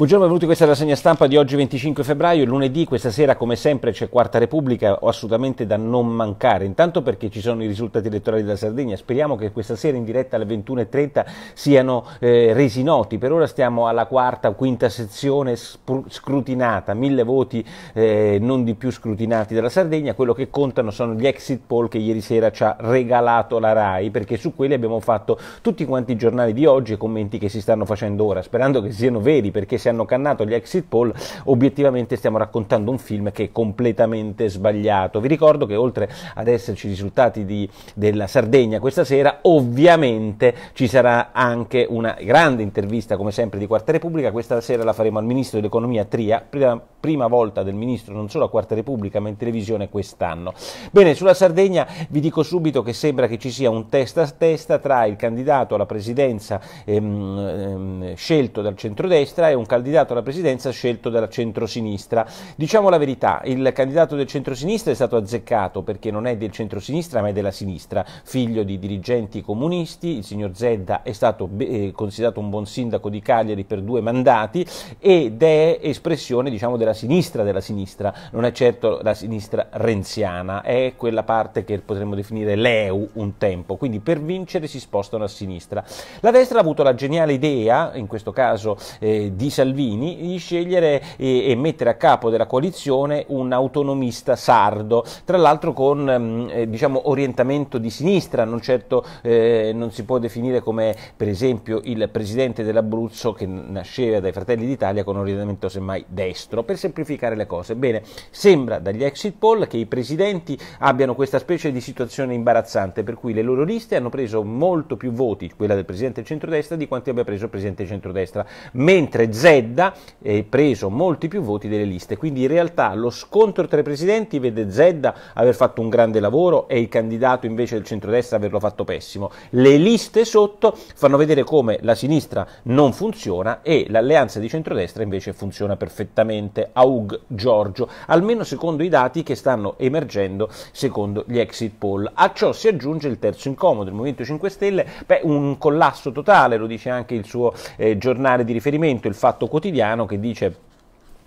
Buongiorno, benvenuti a questa rassegna stampa di oggi 25 febbraio, lunedì, questa sera come sempre c'è Quarta Repubblica, assolutamente da non mancare, intanto perché ci sono i risultati elettorali della Sardegna, speriamo che questa sera in diretta alle 21.30 siano eh, resi noti, per ora stiamo alla quarta o quinta sezione scrutinata, mille voti eh, non di più scrutinati dalla Sardegna, quello che contano sono gli exit poll che ieri sera ci ha regalato la RAI, perché su quelli abbiamo fatto tutti quanti i giornali di oggi e commenti che si stanno facendo ora, sperando che siano veri perché siamo hanno cannato gli exit poll, obiettivamente stiamo raccontando un film che è completamente sbagliato. Vi ricordo che oltre ad esserci i risultati di, della Sardegna questa sera, ovviamente ci sarà anche una grande intervista, come sempre, di Quarta Repubblica. Questa sera la faremo al Ministro dell'Economia Tria, prima, prima volta del Ministro non solo a Quarta Repubblica, ma in televisione quest'anno. Bene, sulla Sardegna vi dico subito che sembra che ci sia un testa a testa tra il candidato alla presidenza ehm, ehm, scelto dal centrodestra e un candidato candidato alla presidenza scelto dalla centrosinistra. Diciamo la verità, il candidato del centrosinistra è stato azzeccato perché non è del centrosinistra ma è della sinistra, figlio di dirigenti comunisti, il signor Zedda è stato eh, considerato un buon sindaco di Cagliari per due mandati ed è espressione diciamo, della sinistra della sinistra, non è certo la sinistra renziana, è quella parte che potremmo definire l'EU un tempo, quindi per vincere si spostano a sinistra. La destra ha avuto la geniale idea, in questo caso eh, di Salvini di scegliere e, e mettere a capo della coalizione un autonomista sardo, tra l'altro con mm, eh, diciamo, orientamento di sinistra, non certo eh, non si può definire come per esempio il presidente dell'Abruzzo che nasceva dai Fratelli d'Italia con orientamento semmai destro, per semplificare le cose. Bene, sembra dagli exit poll che i presidenti abbiano questa specie di situazione imbarazzante per cui le loro liste hanno preso molto più voti, quella del presidente centrodestra, di quanti abbia preso il presidente centrodestra, mentre 0 Zedda ha preso molti più voti delle liste, quindi in realtà lo scontro tra i presidenti vede Zedda aver fatto un grande lavoro e il candidato invece del centrodestra averlo fatto pessimo. Le liste sotto fanno vedere come la sinistra non funziona e l'alleanza di centrodestra invece funziona perfettamente. Aug Giorgio, almeno secondo i dati che stanno emergendo secondo gli exit poll. A ciò si aggiunge il terzo incomodo, il Movimento 5 Stelle, beh, un collasso totale, lo dice anche il suo eh, giornale di riferimento, il Fatto fatto quotidiano che dice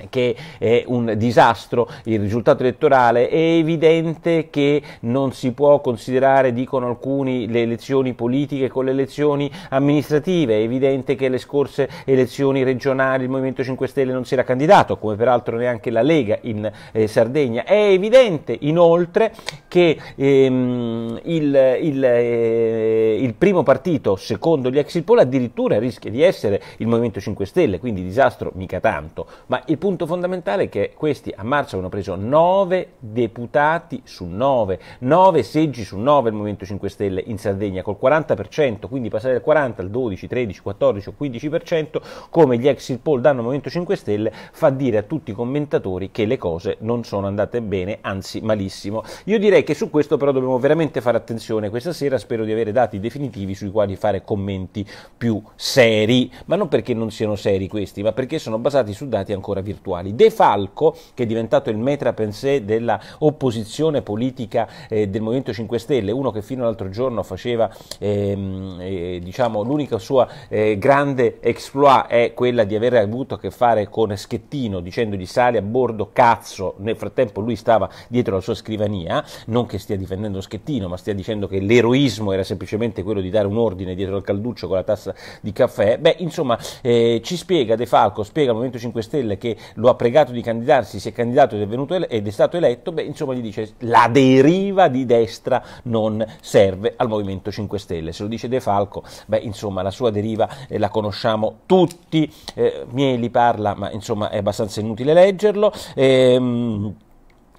che è un disastro il risultato elettorale, è evidente che non si può considerare, dicono alcuni, le elezioni politiche con le elezioni amministrative, è evidente che le scorse elezioni regionali il Movimento 5 Stelle non si era candidato, come peraltro neanche la Lega in eh, Sardegna, è evidente inoltre che ehm, il, il, eh, il primo partito, secondo gli exit poll, addirittura rischia di essere il Movimento 5 Stelle, quindi disastro mica tanto, ma il punto punto fondamentale è che questi a marzo avevano preso 9 deputati su 9, 9 seggi su 9 il Movimento 5 Stelle in Sardegna, col 40%, quindi passare dal 40 al 12, 13, 14 o 15%, come gli exit poll danno al Movimento 5 Stelle, fa dire a tutti i commentatori che le cose non sono andate bene, anzi malissimo. Io direi che su questo però dobbiamo veramente fare attenzione questa sera, spero di avere dati definitivi sui quali fare commenti più seri, ma non perché non siano seri questi, ma perché sono basati su dati ancora virtuali virtuali. De Falco, che è diventato il metra pensée della opposizione politica eh, del Movimento 5 Stelle, uno che fino all'altro giorno faceva, ehm, eh, diciamo, l'unica sua eh, grande exploit è quella di aver avuto a che fare con Schettino, dicendogli sale a bordo, cazzo, nel frattempo lui stava dietro la sua scrivania, non che stia difendendo Schettino, ma stia dicendo che l'eroismo era semplicemente quello di dare un ordine dietro al calduccio con la tassa di caffè, beh, insomma, eh, ci spiega De Falco, spiega al Movimento 5 Stelle che lo ha pregato di candidarsi, si è candidato ed è, venuto ele- ed è stato eletto, beh, insomma gli dice la deriva di destra non serve al Movimento 5 Stelle. Se lo dice De Falco, beh, insomma la sua deriva eh, la conosciamo tutti, eh, Mieli parla, ma insomma è abbastanza inutile leggerlo. Ehm,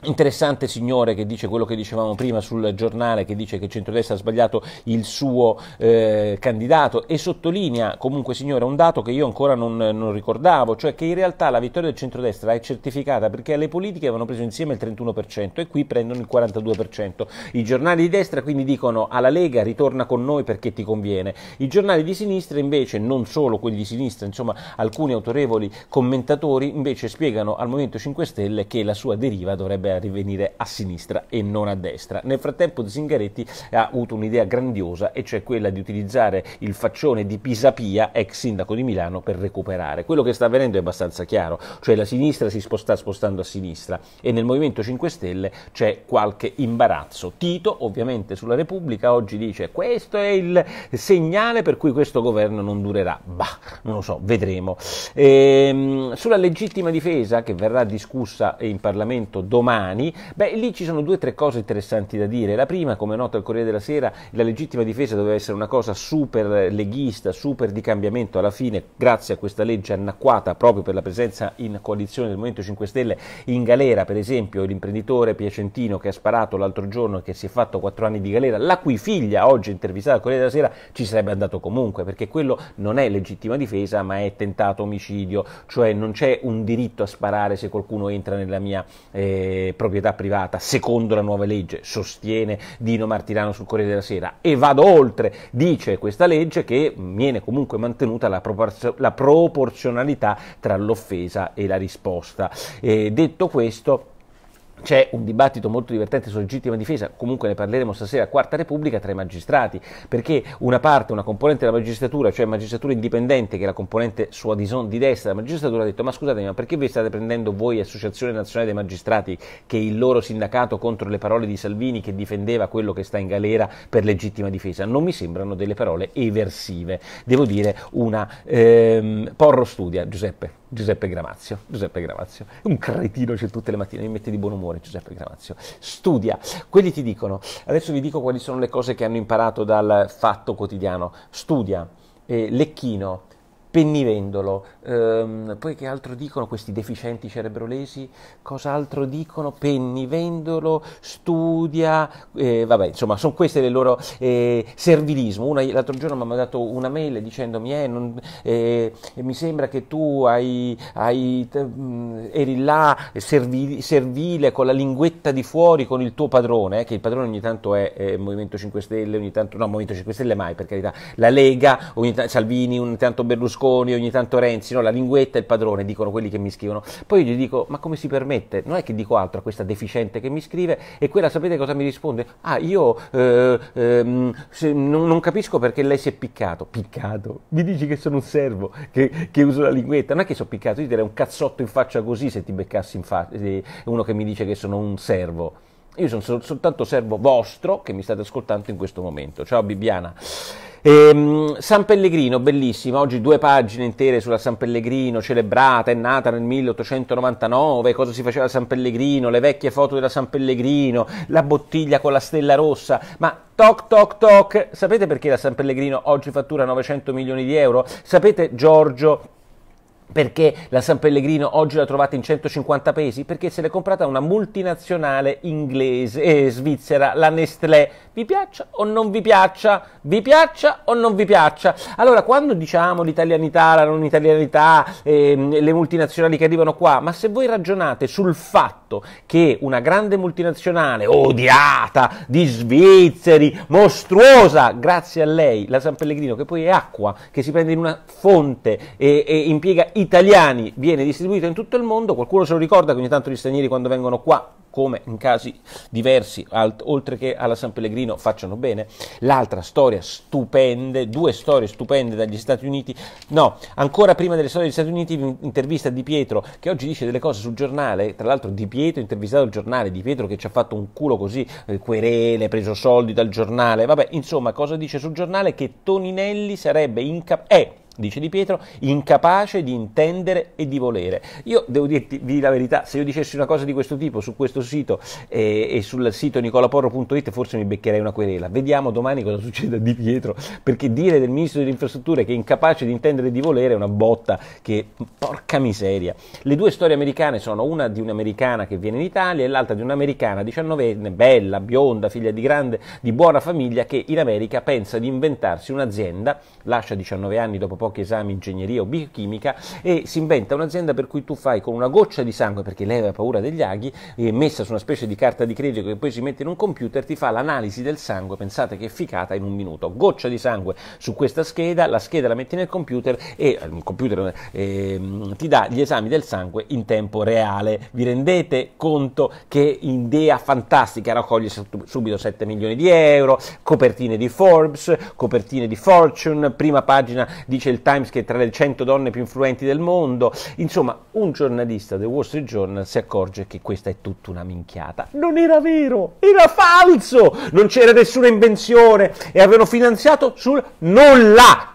Interessante signore che dice quello che dicevamo prima sul giornale, che dice che il centrodestra ha sbagliato il suo eh, candidato e sottolinea comunque signore un dato che io ancora non, non, ricordavo, cioè che in realtà la vittoria del centrodestra è certificata perché alle politiche avevano preso insieme il 31% e qui prendono il 42%. I giornali di destra quindi dicono alla Lega ritorna con noi perché ti conviene, i giornali di sinistra invece, non solo quelli di sinistra, insomma alcuni autorevoli commentatori invece spiegano al Movimento 5 Stelle che la sua deriva dovrebbe rivenire a sinistra e non a destra. Nel frattempo Zingaretti ha avuto un'idea grandiosa e cioè quella di utilizzare il faccione di Pisapia, ex sindaco di Milano, per recuperare. Quello che sta avvenendo è abbastanza chiaro, cioè la sinistra si sta spostando a sinistra e nel Movimento 5 Stelle c'è qualche imbarazzo. Tito ovviamente sulla Repubblica oggi dice questo è il segnale per cui questo governo non durerà. Bah, non lo so, vedremo. Ehm, sulla legittima difesa che verrà discussa in Parlamento domani, domani, beh, lì ci sono due o tre cose interessanti da dire. La prima, come nota al Corriere della Sera, la legittima difesa doveva essere una cosa super leghista, super di cambiamento. Alla fine, grazie a questa legge annacquata proprio per la presenza in coalizione del Movimento 5 Stelle, in galera, per esempio, l'imprenditore piacentino che ha sparato l'altro giorno e che si è fatto quattro anni di galera, la cui figlia oggi intervistata al Corriere della Sera ci sarebbe andato comunque, perché quello non è legittima difesa, ma è tentato omicidio, cioè non c'è un diritto a sparare se qualcuno entra nella mia eh, proprietà privata, secondo la nuova legge, sostiene Dino Martirano sul Corriere della Sera. E vado oltre, dice questa legge che viene comunque mantenuta la, propor la proporzionalità tra l'offesa e la risposta. E detto questo, c'è un dibattito molto divertente su legittima difesa, comunque ne parleremo stasera a Quarta Repubblica tra i magistrati, perché una parte, una componente della magistratura, cioè magistratura indipendente, che è la componente sua di, son, di destra della magistratura, ha detto ma scusate, ma perché vi state prendendo voi Associazione Nazionale dei Magistrati, che è il loro sindacato contro le parole di Salvini che difendeva quello che sta in galera per legittima difesa? Non mi sembrano delle parole eversive, devo dire una ehm, porro studia, Giuseppe. Giuseppe Gramazio. Giuseppe Gramazio. Un cretino c'è tutte le mattine, mi mette di buon umore Giuseppe Gramazio. Studia. Quelli ti dicono, adesso vi dico quali sono le cose che hanno imparato dal fatto quotidiano. Studia. Eh, Lecchino, Pennivendolo, ehm, poi che altro dicono questi deficienti cerebrolesi? Cos'altro dicono? Pennivendolo studia, eh, vabbè, insomma, sono queste le loro eh, servilismo. Una, l'altro giorno mi hanno dato una mail dicendomi: eh, non, eh, mi sembra che tu hai, hai, mm, eri là servile, servile con la linguetta di fuori con il tuo padrone, eh, che il padrone ogni tanto è, è Movimento 5 Stelle, ogni tanto, no, Movimento 5 Stelle mai per carità, la Lega, ogni tanto Salvini, ogni tanto Berlusconi Berlusconi, ogni tanto Renzi, no? la linguetta è il padrone, dicono quelli che mi scrivono. Poi io gli dico, ma come si permette? Non è che dico altro a questa deficiente che mi scrive e quella sapete cosa mi risponde? Ah, io eh, eh, se, non, non, capisco perché lei si è piccato. Piccato? Mi dici che sono un servo, che, che uso la linguetta? Non è che sono piccato, io direi un cazzotto in faccia così se ti beccassi in faccia uno che mi dice che sono un servo. Io sono sol- soltanto servo vostro che mi state ascoltando in questo momento. Ciao Bibiana. Ehm, San Pellegrino, bellissima, oggi due pagine intere sulla San Pellegrino, celebrata, è nata nel 1899, cosa si faceva a San Pellegrino, le vecchie foto della San Pellegrino, la bottiglia con la stella rossa, ma toc toc toc, sapete perché la San Pellegrino oggi fattura 900 milioni di euro? Sapete Giorgio perché la San Pellegrino oggi la trovate in 150 paesi? Perché se l'è comprata una multinazionale inglese e eh, svizzera, la Nestlé. Vi piaccia o non vi piaccia? Vi piaccia o non vi piaccia? Allora, quando diciamo l'italianità, la non italianità, eh, le multinazionali che arrivano qua, ma se voi ragionate sul fatto fatto che una grande multinazionale odiata di svizzeri, mostruosa, grazie a lei, la San Pellegrino, che poi è acqua, che si prende in una fonte e, e impiega italiani, viene distribuita in tutto il mondo, qualcuno se lo ricorda che ogni tanto gli stranieri quando vengono qua come in casi diversi, alt- oltre che alla San Pellegrino, facciano bene. L'altra storia stupenda, due storie stupende dagli Stati Uniti, no, ancora prima delle storie degli Stati Uniti, intervista di Pietro che oggi dice delle cose sul giornale, tra l'altro Di Pietro, intervistato il giornale, Di Pietro che ci ha fatto un culo così, eh, querele, preso soldi dal giornale, vabbè, insomma, cosa dice sul giornale? Che Toninelli sarebbe incapace... Eh, dice Di Pietro, incapace di intendere e di volere. Io devo dirti di la verità, se io dicessi una cosa di questo tipo su questo sito eh, e sul sito nicolaporro.it forse mi beccherei una querela. Vediamo domani cosa succede a Di Pietro, perché dire del ministro delle infrastrutture che è incapace di intendere e di volere è una botta che, porca miseria. Le due storie americane sono una di un'americana che viene in Italia e l'altra di un'americana 19enne, bella, bionda, figlia di grande, di buona famiglia, che in America pensa di inventarsi un'azienda, lascia 19 anni dopo pochi esami, ingegneria o biochimica e si inventa un'azienda per cui tu fai con una goccia di sangue, perché lei aveva paura degli aghi, e messa su una specie di carta di credito che poi si mette in un computer, ti fa l'analisi del sangue, pensate che efficata, in un minuto. Goccia di sangue su questa scheda, la scheda la metti nel computer e eh, il computer eh, ti dà gli esami del sangue in tempo reale. Vi rendete conto che idea fantastica, raccoglie subito 7 milioni di euro, copertine di Forbes, copertine di Fortune, prima pagina dice il Times che è tra le 100 donne più influenti del mondo. Insomma, un giornalista del Wall Street Journal si accorge che questa è tutta una minchiata. Non era vero, era falso! Non c'era nessuna invenzione e avevano finanziato sul nulla!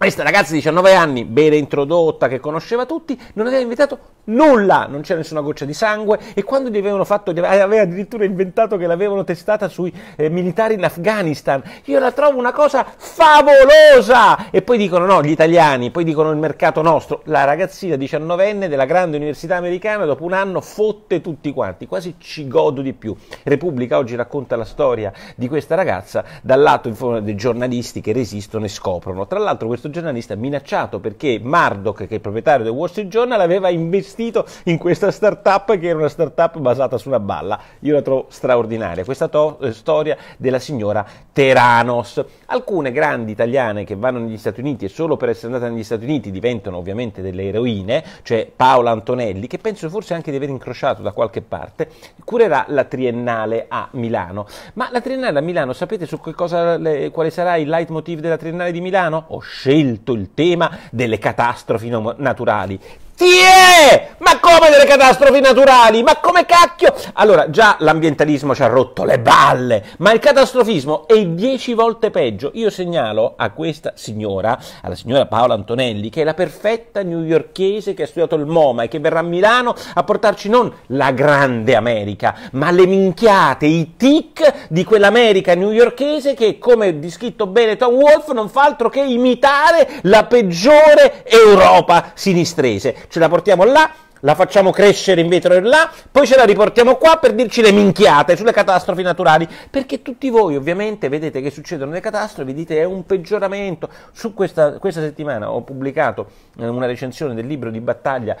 Questa ragazza di 19 anni, bene introdotta, che conosceva tutti, non aveva inventato nulla, non c'era nessuna goccia di sangue e quando gli avevano fatto, gli eh, aveva addirittura inventato che l'avevano testata sui eh, militari in Afghanistan, io la trovo una cosa favolosa! E poi dicono no, gli italiani, poi dicono il mercato nostro, la ragazzina 19enne della grande università americana dopo un anno fotte tutti quanti, quasi ci godo di più. Repubblica oggi racconta la storia di questa ragazza dal lato dei giornalisti che resistono e scoprono. Tra l'altro questo giornalista minacciato perché Murdoch, che è il proprietario del Wall Street Journal, aveva investito in questa startup che era una startup basata su una balla. Io la trovo straordinaria, questa to- eh, storia della signora Teranos. Alcune grandi italiane che vanno negli Stati Uniti e solo per essere andate negli Stati Uniti diventano ovviamente delle eroine, cioè Paola Antonelli, che penso forse anche di aver incrociato da qualche parte, curerà la Triennale a Milano. Ma la Triennale a Milano, sapete su che cosa, le, quale sarà il leitmotiv della Triennale di Milano? Oscena oh, scelto il tema delle catastrofi naturali Tie! Ma come delle catastrofi naturali? Ma come cacchio? Allora, già l'ambientalismo ci ha rotto le balle, ma il catastrofismo è dieci volte peggio. Io segnalo a questa signora, alla signora Paola Antonelli, che è la perfetta newyorchese che ha studiato il MoMA e che verrà a Milano a portarci non la grande America, ma le minchiate, i tic di quell'America newyorchese che, come descritto bene Tom Wolfe, non fa altro che imitare la peggiore Europa sinistrese ce la portiamo là, la facciamo crescere in vetro e là, poi ce la riportiamo qua per dirci le minchiate sulle catastrofi naturali, perché tutti voi ovviamente vedete che succedono le catastrofi, dite è un peggioramento. Su questa, questa settimana ho pubblicato eh, una recensione del libro di battaglia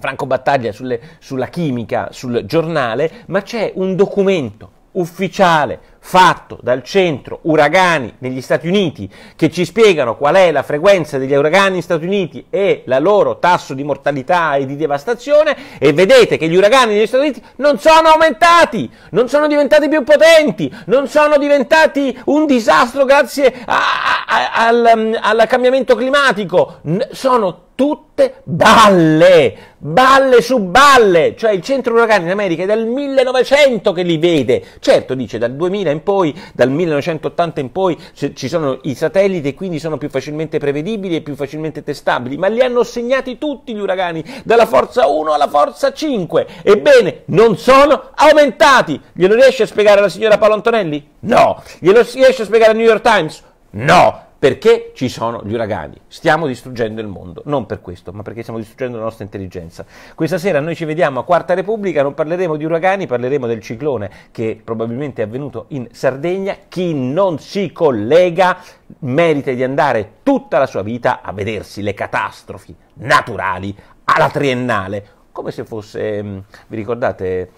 Franco Battaglia sulle, sulla chimica sul giornale, ma c'è un documento ufficiale fatto dal centro uragani negli Stati Uniti che ci spiegano qual è la frequenza degli uragani negli Stati Uniti e la loro tasso di mortalità e di devastazione e vedete che gli uragani negli Stati Uniti non sono aumentati, non sono diventati più potenti, non sono diventati un disastro grazie a, a, a, al, al cambiamento climatico, sono tutte balle, balle su balle, cioè il centro uragani in America è dal 1900 che li vede, certo dice dal 2000 2000 in poi, dal 1980 in poi ci sono i satelliti e quindi sono più facilmente prevedibili e più facilmente testabili, ma li hanno segnati tutti gli uragani, dalla forza 1 alla forza 5. Ebbene, non sono aumentati. Glielo riesce a spiegare la signora Paolo Antonelli? No. Glielo riesce a spiegare il New York Times? No perché ci sono gli uragani. Stiamo distruggendo il mondo, non per questo, ma perché stiamo distruggendo la nostra intelligenza. Questa sera noi ci vediamo a Quarta Repubblica, non parleremo di uragani, parleremo del ciclone che probabilmente è avvenuto in Sardegna. Chi non si collega merita di andare tutta la sua vita a vedersi le catastrofi naturali alla triennale, come se fosse, mm, vi ricordate,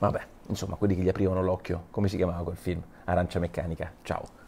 vabbè, insomma, quelli che gli aprivano l'occhio, come si chiamava quel film? Arancia meccanica, ciao.